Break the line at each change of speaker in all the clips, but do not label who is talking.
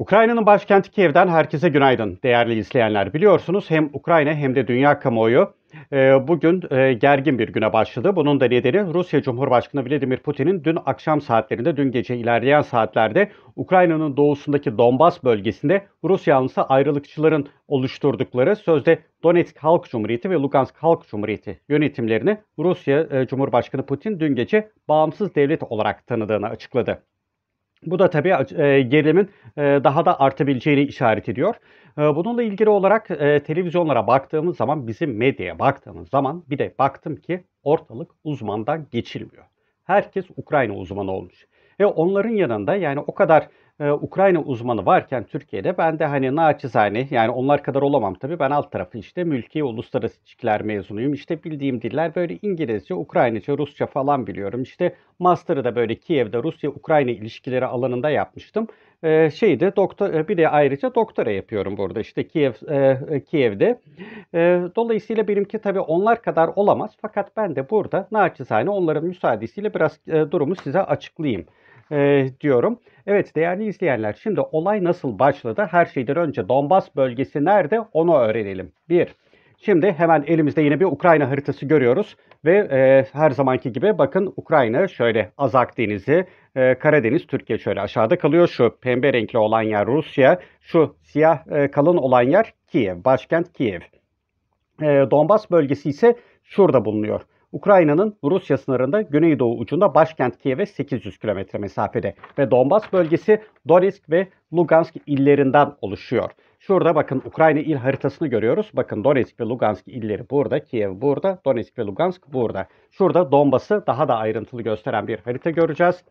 Ukrayna'nın başkenti Kiev'den herkese günaydın değerli izleyenler. Biliyorsunuz hem Ukrayna hem de dünya kamuoyu e, bugün e, gergin bir güne başladı. Bunun da nedeni Rusya Cumhurbaşkanı Vladimir Putin'in dün akşam saatlerinde, dün gece ilerleyen saatlerde Ukrayna'nın doğusundaki Donbas bölgesinde Rus yanlısı ayrılıkçıların oluşturdukları sözde Donetsk Halk Cumhuriyeti ve Lugansk Halk Cumhuriyeti yönetimlerini Rusya e, Cumhurbaşkanı Putin dün gece bağımsız devlet olarak tanıdığını açıkladı. Bu da tabii e, gerilimin e, daha da artabileceğini işaret ediyor. E, bununla ilgili olarak televizyonlara baktığımız zaman, bizim medyaya baktığımız zaman bir de baktım ki ortalık uzmandan geçilmiyor. Herkes Ukrayna uzmanı olmuş. Ve onların yanında yani o kadar ee, Ukrayna uzmanı varken Türkiye'de ben de hani naçizane yani onlar kadar olamam tabii ben alt tarafı işte mülki uluslararası ilişkiler mezunuyum. İşte bildiğim diller böyle İngilizce, Ukraynaca, Rusça falan biliyorum. İşte master'ı da böyle Kiev'de Rusya-Ukrayna ilişkileri alanında yapmıştım. E, şeyde doktor e, bir de ayrıca doktora yapıyorum burada işte Kiev e, e Kiev'de. E, dolayısıyla benimki tabii onlar kadar olamaz fakat ben de burada naçizane onların müsaadesiyle biraz e, durumu size açıklayayım e, diyorum. Evet değerli izleyenler şimdi olay nasıl başladı? Her şeyden önce Donbas bölgesi nerede onu öğrenelim. Bir, şimdi hemen elimizde yine bir Ukrayna haritası görüyoruz. Ve e, her zamanki gibi bakın Ukrayna şöyle Azak Denizi, e, Karadeniz, Türkiye şöyle aşağıda kalıyor. Şu pembe renkli olan yer Rusya, şu siyah e, kalın olan yer Kiev, başkent Kiev. E, Donbas bölgesi ise şurada bulunuyor. Ukrayna'nın Rusya sınırında güneydoğu ucunda başkent Kiev'e 800 kilometre mesafede ve Donbas bölgesi Donetsk ve Lugansk illerinden oluşuyor. Şurada bakın Ukrayna il haritasını görüyoruz. Bakın Donetsk ve Lugansk illeri burada, Kiev burada, Donetsk ve Lugansk burada. Şurada Donbas'ı daha da ayrıntılı gösteren bir harita göreceğiz.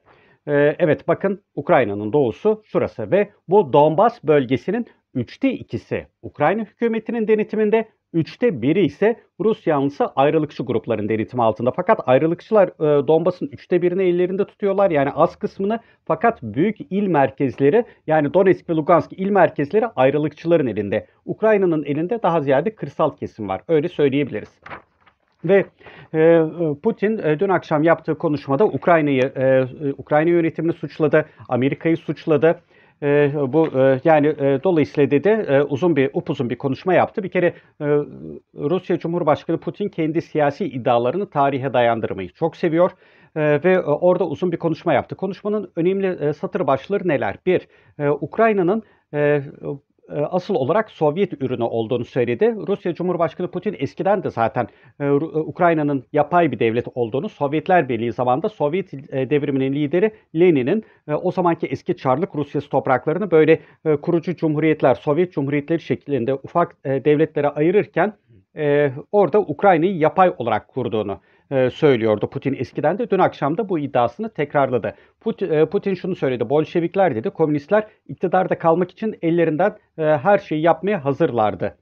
Ee, evet bakın Ukrayna'nın doğusu şurası ve bu Donbas bölgesinin Üçte ikisi Ukrayna hükümetinin denetiminde, üçte biri ise Rus yanlısı ayrılıkçı grupların denetimi altında. Fakat ayrılıkçılar e, Donbas'ın üçte birini ellerinde tutuyorlar. Yani az kısmını fakat büyük il merkezleri yani Donetsk ve Lugansk il merkezleri ayrılıkçıların elinde. Ukrayna'nın elinde daha ziyade kırsal kesim var. Öyle söyleyebiliriz. Ve e, e Putin e, dün akşam yaptığı konuşmada Ukrayna'yı, e, e Ukrayna yönetimini suçladı, Amerika'yı suçladı. E, bu e, yani e, dolayısıyla dedi e, uzun bir upuzun bir konuşma yaptı. Bir kere e, Rusya Cumhurbaşkanı Putin kendi siyasi iddialarını tarihe dayandırmayı çok seviyor e, ve e, orada uzun bir konuşma yaptı. Konuşmanın önemli e, satır başları neler? Bir, e, Ukrayna'nın e, e, asıl olarak Sovyet ürünü olduğunu söyledi. Rusya Cumhurbaşkanı Putin eskiden de zaten e, e, Ukrayna'nın yapay bir devlet olduğunu, Sovyetler Birliği zamanında Sovyet devriminin lideri Lenin'in o zamanki eski Çarlık Rusyası topraklarını böyle kurucu cumhuriyetler, Sovyet cumhuriyetleri şeklinde ufak devletlere ayırırken orada Ukrayna'yı yapay olarak kurduğunu e, söylüyordu Putin eskiden de. Dün akşam da bu iddiasını tekrarladı. E, Putin şunu söyledi. Bolşevikler dedi, komünistler iktidarda kalmak için ellerinden e, her şeyi yapmaya hazırlardı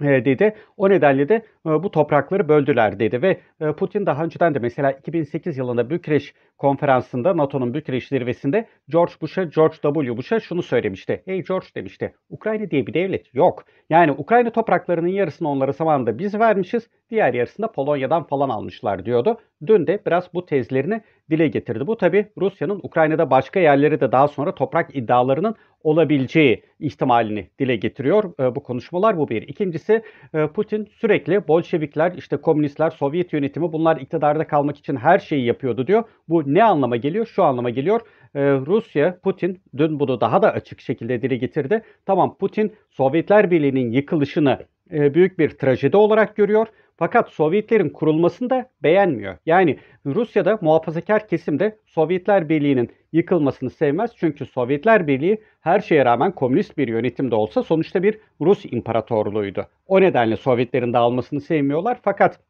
dedi. O nedenle de bu toprakları böldüler dedi ve Putin daha önceden de mesela 2008 yılında Bükreş konferansında NATO'nun Bükreş zirvesinde George Bush'a, George W. Bush'a şunu söylemişti. Hey George demişti. Ukrayna diye bir devlet yok. Yani Ukrayna topraklarının yarısını onlara zamanında biz vermişiz. Diğer yarısını da Polonya'dan falan almışlar diyordu. Dün de biraz bu tezlerini dile getirdi. Bu tabi Rusya'nın Ukrayna'da başka yerleri de daha sonra toprak iddialarının olabileceği ihtimalini dile getiriyor. E, bu konuşmalar bu bir. İkincisi e, Putin sürekli Bolşevikler, işte komünistler, Sovyet yönetimi bunlar iktidarda kalmak için her şeyi yapıyordu diyor. Bu ne anlama geliyor? Şu anlama geliyor. Ee, Rusya, Putin dün bunu daha da açık şekilde dile getirdi. Tamam Putin Sovyetler Birliği'nin yıkılışını e, büyük bir trajedi olarak görüyor. Fakat Sovyetlerin kurulmasını da beğenmiyor. Yani Rusya'da muhafazakar kesim de Sovyetler Birliği'nin yıkılmasını sevmez. Çünkü Sovyetler Birliği her şeye rağmen komünist bir yönetimde olsa sonuçta bir Rus imparatorluğuydu. O nedenle Sovyetlerin dağılmasını sevmiyorlar. Fakat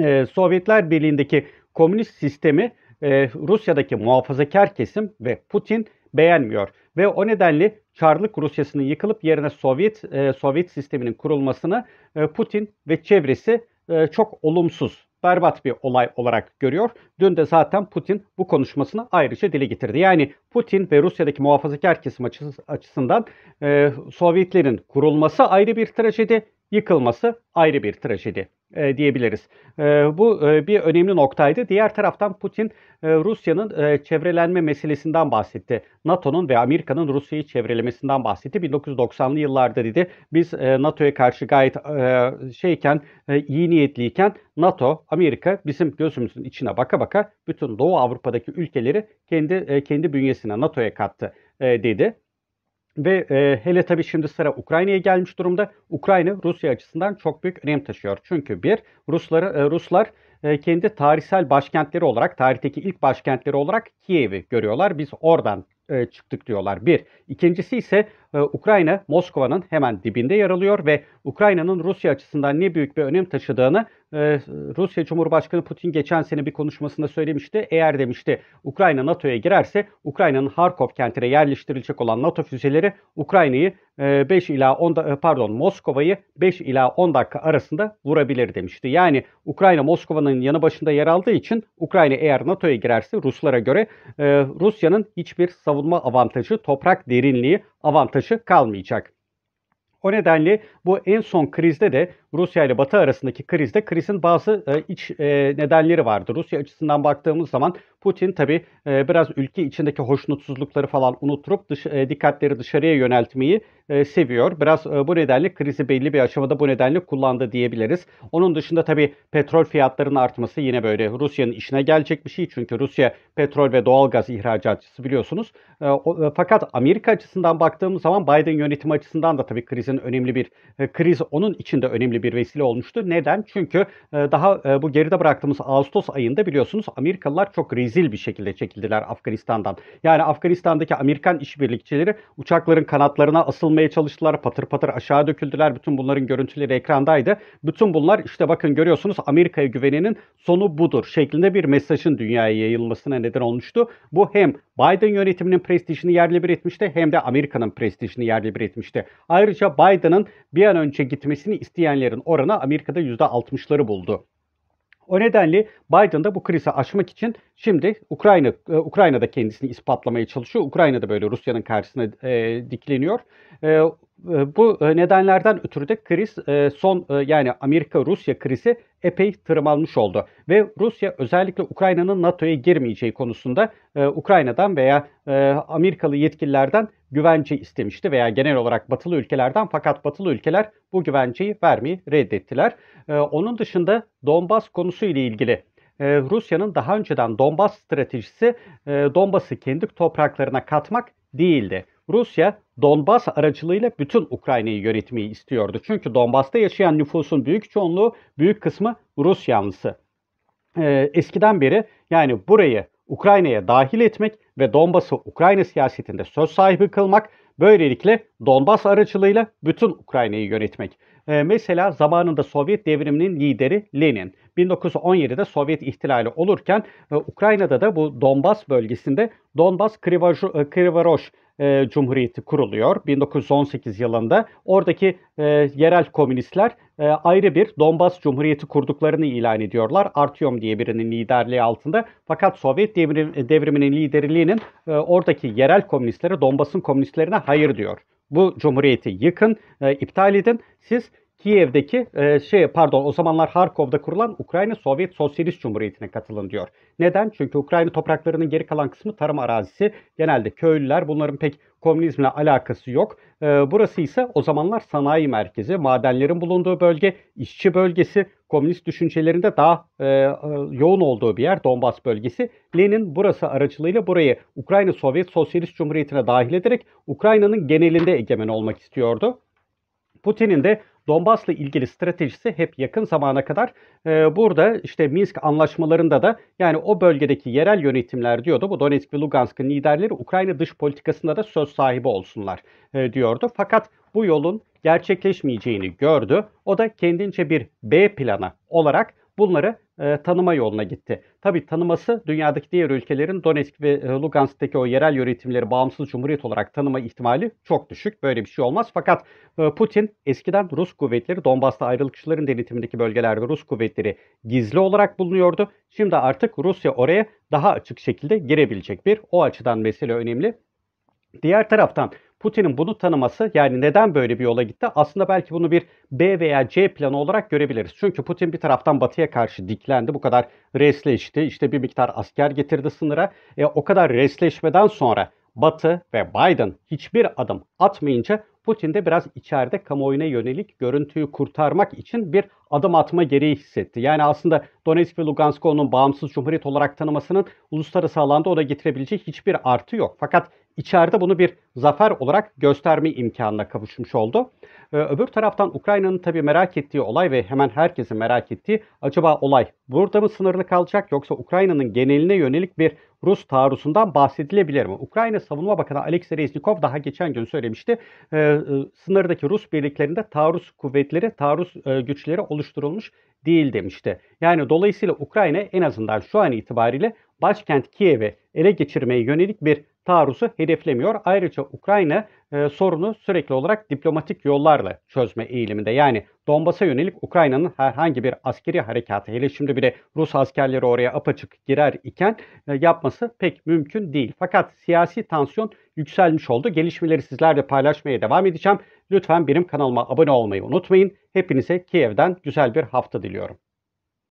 e, Sovyetler Birliği'ndeki komünist sistemi e, Rusya'daki muhafazakar kesim ve Putin beğenmiyor ve o nedenle Çarlık Rusyası'nın yıkılıp yerine Sovyet e, Sovyet sisteminin kurulmasını e, Putin ve çevresi e, çok olumsuz, berbat bir olay olarak görüyor. Dün de zaten Putin bu konuşmasını ayrıca dile getirdi. Yani Putin ve Rusya'daki muhafazakar kesim açısından e, Sovyetlerin kurulması ayrı bir trajedi, yıkılması ayrı bir trajedi e, diyebiliriz. E, bu e, bir önemli noktaydı. Diğer taraftan Putin e, Rusya'nın e, çevrelenme meselesinden bahsetti. NATO'nun ve Amerika'nın Rusya'yı çevrelemesinden bahsetti. 1990'lı yıllarda dedi biz e, NATO'ya karşı gayet e, şeyken e, iyi niyetliyken NATO, Amerika bizim gözümüzün içine baka baka bütün Doğu Avrupa'daki ülkeleri kendi e, kendi bünyesine NATO'ya kattı e, dedi. Ve e, hele tabii şimdi sıra Ukrayna'ya gelmiş durumda. Ukrayna Rusya açısından çok büyük önem taşıyor. Çünkü bir Rusları e, Ruslar ee, kendi tarihsel başkentleri olarak, tarihteki ilk başkentleri olarak Kiev'i görüyorlar. Biz oradan e, çıktık diyorlar. Bir. İkincisi ise e, Ukrayna Moskova'nın hemen dibinde yer alıyor ve Ukrayna'nın Rusya açısından ne büyük bir önem taşıdığını e, Rusya Cumhurbaşkanı Putin geçen sene bir konuşmasında söylemişti. Eğer demişti Ukrayna NATO'ya girerse Ukrayna'nın Harkov kentine yerleştirilecek olan NATO füzeleri Ukrayna'yı 5 ila 10 pardon Moskova'yı 5 ila 10 dakika arasında vurabilir demişti. Yani Ukrayna Moskova'nın Ukrayna'nın yanı başında yer aldığı için Ukrayna eğer NATO'ya girerse Ruslara göre e, Rusya'nın hiçbir savunma avantajı, toprak derinliği avantajı kalmayacak. O nedenle bu en son krizde de Rusya ile Batı arasındaki krizde krizin bazı e, iç e, nedenleri vardı. Rusya açısından baktığımız zaman Putin tabi e, biraz ülke içindeki hoşnutsuzlukları falan unutturup dış, e, dikkatleri dışarıya yöneltmeyi e, seviyor. Biraz e, bu nedenle krizi belli bir aşamada bu nedenle kullandı diyebiliriz. Onun dışında tabii petrol fiyatlarının artması yine böyle Rusya'nın işine gelecek bir şey. Çünkü Rusya petrol ve doğalgaz ihracatçısı biliyorsunuz. E, o, e, fakat Amerika açısından baktığımız zaman Biden yönetimi açısından da tabii krizin önemli bir e, kriz onun için de önemli bir vesile olmuştu. Neden? Çünkü e, daha e, bu geride bıraktığımız Ağustos ayında biliyorsunuz Amerikalılar çok rezil bir şekilde çekildiler Afganistan'dan. Yani Afganistan'daki Amerikan işbirlikçileri uçakların kanatlarına asılmış almaya çalıştılar. Patır patır aşağı döküldüler. Bütün bunların görüntüleri ekrandaydı. Bütün bunlar işte bakın görüyorsunuz Amerika'ya güveninin sonu budur şeklinde bir mesajın dünyaya yayılmasına neden olmuştu. Bu hem Biden yönetiminin prestijini yerle bir etmişti hem de Amerika'nın prestijini yerle bir etmişti. Ayrıca Biden'ın bir an önce gitmesini isteyenlerin oranı Amerika'da %60'ları buldu. O nedenle Biden da bu krizi aşmak için şimdi Ukrayna e, Ukrayna'da kendisini ispatlamaya çalışıyor. Ukrayna'da böyle Rusya'nın karşısına e, dikleniyor. E, ee, bu e, nedenlerden ötürü de kriz e, son e, yani Amerika-Rusya krizi epey tırmanmış oldu. Ve Rusya özellikle Ukrayna'nın NATO'ya girmeyeceği konusunda Ukrayna'dan veya Amerikalı yetkililerden güvence istemişti veya genel olarak batılı ülkelerden fakat batılı ülkeler bu güvenceyi vermeyi reddettiler. Onun dışında Donbas konusu ile ilgili Rusya'nın daha önceden Donbas stratejisi Donbas'ı kendi topraklarına katmak değildi. Rusya Donbas aracılığıyla bütün Ukrayna'yı yönetmeyi istiyordu. Çünkü Donbas'ta yaşayan nüfusun büyük çoğunluğu, büyük kısmı Rus yanlısı. Ee, eskiden beri yani burayı Ukrayna'ya dahil etmek ve Donbas'ı Ukrayna siyasetinde söz sahibi kılmak Böylelikle Donbas aracılığıyla bütün Ukrayna'yı yönetmek. Ee, mesela zamanında Sovyet devriminin lideri Lenin 1917'de Sovyet ihtilali olurken e, Ukrayna'da da bu Donbas bölgesinde Donbas e, Krivaroş e, Cumhuriyeti kuruluyor. 1918 yılında oradaki e, yerel komünistler e, ayrı bir Donbas Cumhuriyeti kurduklarını ilan ediyorlar. Artyom diye birinin liderliği altında. Fakat Sovyet devrim, devriminin liderliğinin e, oradaki yerel komünistlere, Donbas'ın komünistlerine hayır diyor. Bu cumhuriyeti yıkın, e, iptal edin. Siz Kiev'deki e, şey pardon o zamanlar Harkov'da kurulan Ukrayna Sovyet Sosyalist Cumhuriyeti'ne katılın diyor. Neden? Çünkü Ukrayna topraklarının geri kalan kısmı tarım arazisi. Genelde köylüler bunların pek komünizmle alakası yok. E, burası ise o zamanlar sanayi merkezi, madenlerin bulunduğu bölge, işçi bölgesi, komünist düşüncelerinde daha e, e, yoğun olduğu bir yer Donbas bölgesi. Lenin burası aracılığıyla burayı Ukrayna Sovyet Sosyalist Cumhuriyeti'ne dahil ederek Ukrayna'nın genelinde egemen olmak istiyordu. Putin'in de Donbas'la ilgili stratejisi hep yakın zamana kadar e, burada işte Minsk anlaşmalarında da yani o bölgedeki yerel yönetimler diyordu. Bu Donetsk ve Lugansk'ın liderleri Ukrayna dış politikasında da söz sahibi olsunlar e, diyordu. Fakat bu yolun gerçekleşmeyeceğini gördü. O da kendince bir B planı olarak bunları e, tanıma yoluna gitti. Tabi tanıması dünyadaki diğer ülkelerin Donetsk ve e, Lugansk'taki o yerel yönetimleri bağımsız cumhuriyet olarak tanıma ihtimali çok düşük. Böyle bir şey olmaz. Fakat e, Putin eskiden Rus kuvvetleri Donbas'ta ayrılıkçıların denetimindeki bölgelerde Rus kuvvetleri gizli olarak bulunuyordu. Şimdi artık Rusya oraya daha açık şekilde girebilecek bir. O açıdan mesele önemli. Diğer taraftan Putin'in bunu tanıması yani neden böyle bir yola gitti aslında belki bunu bir B veya C planı olarak görebiliriz. Çünkü Putin bir taraftan batıya karşı diklendi bu kadar resleşti işte bir miktar asker getirdi sınıra. E, o kadar resleşmeden sonra Batı ve Biden hiçbir adım atmayınca Putin de biraz içeride kamuoyuna yönelik görüntüyü kurtarmak için bir adım atma gereği hissetti. Yani aslında Donetsk ve Lugansk'ın bağımsız cumhuriyet olarak tanımasının uluslararası alanda ona getirebileceği hiçbir artı yok. Fakat içeride bunu bir zafer olarak gösterme imkanına kavuşmuş oldu. Ee, öbür taraftan Ukrayna'nın tabii merak ettiği olay ve hemen herkesin merak ettiği acaba olay burada mı sınırlı kalacak yoksa Ukrayna'nın geneline yönelik bir Rus taarruzundan bahsedilebilir mi? Ukrayna Savunma Bakanı Alexei Reznikov daha geçen gün söylemişti. E, e, sınırdaki Rus birliklerinde taarruz kuvvetleri, taarruz e, güçleri oluşturulmuş değil demişti. Yani dolayısıyla Ukrayna en azından şu an itibariyle başkent Kiev'i ele geçirmeye yönelik bir taarruzu hedeflemiyor. Ayrıca Ukrayna e, sorunu sürekli olarak diplomatik yollarla çözme eğiliminde. Yani Donbas'a yönelik Ukrayna'nın herhangi bir askeri harekatı hele şimdi bir de Rus askerleri oraya apaçık girer iken e, yapması pek mümkün değil. Fakat siyasi tansiyon yükselmiş oldu. Gelişmeleri sizlerle paylaşmaya devam edeceğim. Lütfen benim kanalıma abone olmayı unutmayın. Hepinize Kiev'den güzel bir hafta diliyorum.